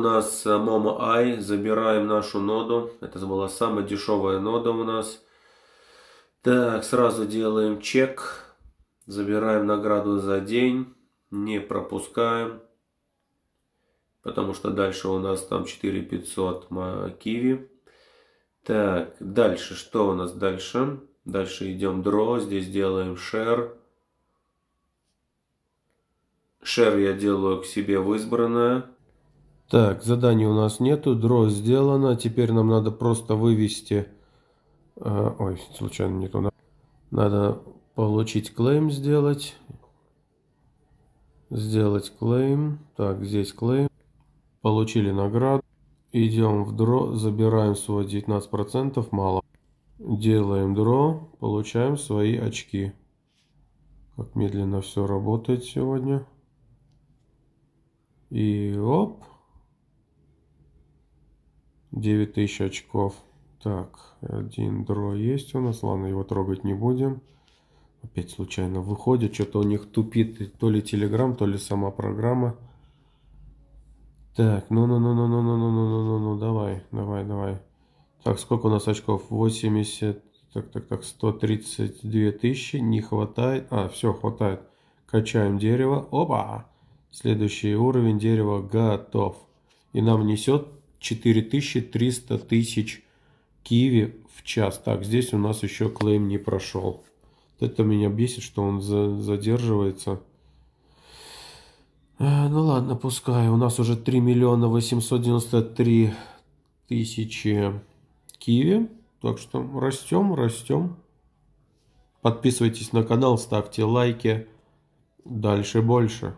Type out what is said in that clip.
У нас э, Momo i, забираем нашу ноду. Это была самая дешевая нода у нас. Так, сразу делаем чек. Забираем награду за день. Не пропускаем. Потому что дальше у нас там 4500 киви. Так, дальше. Что у нас дальше? Дальше идем дро. Здесь делаем шер. Шер я делаю к себе в избранное. Так, заданий у нас нету, дро сделано, теперь нам надо просто вывести... Э, ой, случайно не то. Надо получить клейм сделать. Сделать клейм. Так, здесь клейм. Получили награду. Идем в дро, забираем свой 19%, мало. Делаем дро, получаем свои очки. Как медленно все работает сегодня. И оп. 9000 очков. Так, один дро есть у нас. Ладно, его трогать не будем. Опять случайно выходит. Что-то у них тупит то ли Telegram, то ли сама программа. Так, ну-ну-ну-ну-ну-ну-ну-ну-ну-ну, давай, давай, давай. Так, сколько у нас очков? 80, так, так, так, 132 тысячи, не хватает. А, все, хватает. Качаем дерево. Опа! Следующий уровень дерева готов. И нам несет 4300 тысяч киви в час. Так, здесь у нас еще клейм не прошел. Это меня бесит, что он за задерживается. Э, ну ладно, пускай. У нас уже 3 миллиона 893 тысячи киви. Так что растем, растем. Подписывайтесь на канал, ставьте лайки. Дальше больше.